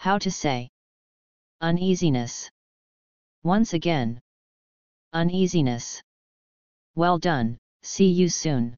How to say. Uneasiness. Once again. Uneasiness. Well done, see you soon.